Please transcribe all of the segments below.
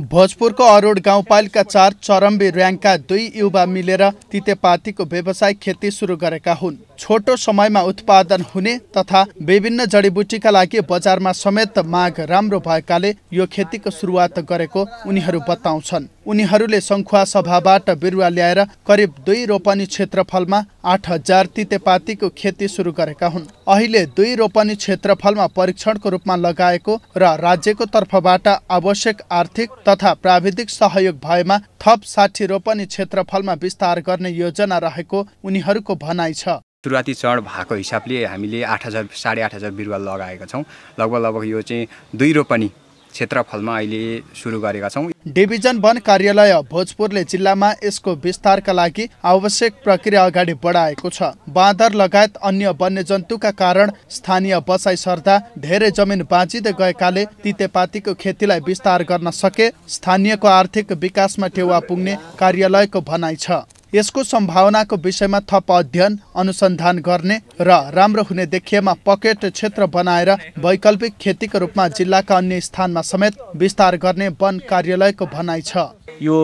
भोजपुरको around गाउँपालिका चार चरम्बे र्याङ्कका दुई युवा मिलेर तितेपातीको व्यवसाय खेती सुरु गरेका हुन् छोटो समयमा उत्पादन हुने तथा विभिन्न जडीबुटीका लागि बजारमा समेत माग राम्रो भएकाले यो खेतीको सुरुवात गरेको उनीहरू बताउँछन् उनीहरूले सङ्खुवा सभाबाट बिरुवा ल्याएर करिब दुई रोपनी क्षेत्रफलमा आठ हजार तितेपातीको खेती सुरु गरेका हुन् अहिले दुई रोपनी क्षेत्रफलमा परीक्षणको रूपमा लगाएको र राज्यको तर्फबाट आवश्यक आर्थिक तथा प्राविधिक सहयोग भएमा थप साठी रोपनी क्षेत्रफलमा विस्तार गर्ने योजना रहेको उनीहरूको भनाइ छ सुरुवाती चरण भएको हिसाबले हामीले आठ हजार साढे आठ हजार बिरुवा लगाएका छौँ लगभग लगभग यो चाहिँ दुई रोपनी क्षेत्रफलमा अहिले सुरु गरेका छौँ डिभिजन वन कार्यालय भोजपुरले जिल्लामा यसको विस्तारका लागि आवश्यक प्रक्रिया अगाडि बढाएको छ बाँदर लगायत अन्य वन्यजन्तुका कारण स्थानीय बसाइ सर्दा धेरै जमिन बाँचिँदै गएकाले तितेपातीको खेतीलाई विस्तार गर्न सके स्थानीयको आर्थिक विकासमा टेवा पुग्ने कार्यालयको भनाइ छ यसको सम्भावनाको विषयमा थप अध्ययन अनुसन्धान गर्ने र राम्रो हुने देखिएमा पकेट क्षेत्र बनाएर वैकल्पिक खेतीको रूपमा जिल्लाका अन्य स्थानमा समेत विस्तार गर्ने वन कार्यालयको भनाइ छ यो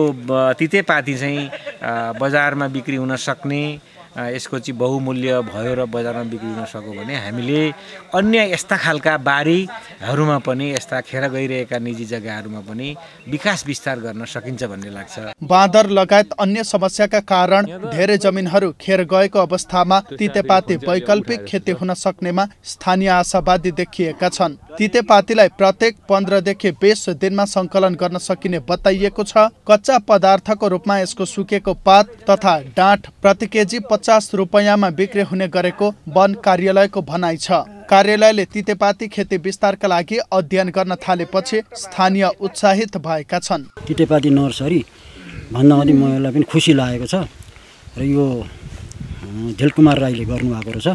तितेपाती चाहिँ बजारमा बिक्री हुन सक्ने यसको चाहिँ बहुमूल्य भयो र बजारमा बिग्रिन सक्यो भने हामीले अन्य यस्ता खालका बारीहरूमा पनि यस्ता खेर गइरहेका निजी जग्गाहरूमा पनि विकास विस्तार गर्न सकिन्छ भन्ने लाग्छ बाँदर लगायत अन्य समस्याका कारण धेरै जमिनहरू खेर गएको अवस्थामा तितेपाती वैकल्पिक खेती हुन सक्नेमा स्थानीय आशावादी देखिएका छन् तितेपातीलाई प्रत्येक पन्ध्रदेखि बिस दिनमा सङ्कलन गर्न सकिने बताइएको छ कच्चा पदार्थको रूपमा यसको सुकेको पात तथा डाँठ प्रति केजी पचास रुपियाँमा बिक्री हुने गरेको वन कार्यालयको भनाइ छ कार्यालयले तितेपाती खेती विस्तारका लागि अध्ययन गर्न थालेपछि स्थानीय उत्साहित भएका छन् तितेपाती नर्सरी भन्दा पनि मलाई पनि खुसी लागेको छ र यो झेलकुमार राईले गर्नुभएको रहेछ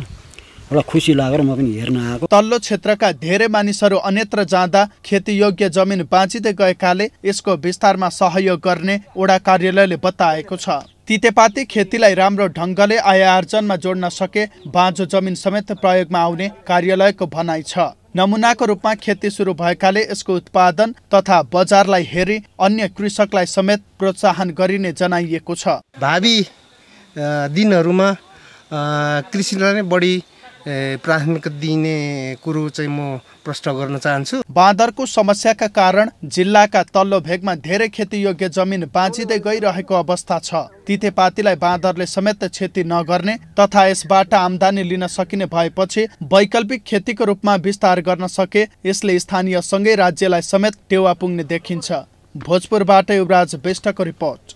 मलाई खुसी लागेर म पनि हेर्न आएको तल्लो क्षेत्रका धेरै मानिसहरू अन्यत्र जाँदा खेतीयोग्य जमिन बाँचिँदै गएकाले यसको विस्तारमा सहयोग गर्ने वडा कार्यालयले बताएको छ तितेपाती खेतीलाई राम्रो ढङ्गले आय आर्जनमा जोड्न सके बाँझो जमिन समेत प्रयोगमा आउने कार्यालयको भनाइ छ नमुनाको रूपमा खेती सुरु भएकाले यसको उत्पादन तथा बजारलाई हेरी अन्य कृषकलाई समेत प्रोत्साहन गरिने जनाइएको छ भावी दिनहरूमा कृषिलाई नै बढी प्राथमिकता दिने कुरो चाहिँ म प्रश्न गर्न चाहन्छु बाँदरको समस्याका कारण जिल्लाका तल्लो भेगमा धेरै खेतीयोग्य जमिन बाँचिँदै गइरहेको अवस्था छ तितेपातीलाई बाँदरले समेत क्षति नगर्ने तथा यसबाट आमदानी लिन सकिने भएपछि वैकल्पिक खेतीको रूपमा विस्तार गर्न सके यसले स्थानीय सँगै राज्यलाई समेत टेवा पुग्ने देखिन्छ भोजपुरबाट युवराज बेष्टको रिपोर्ट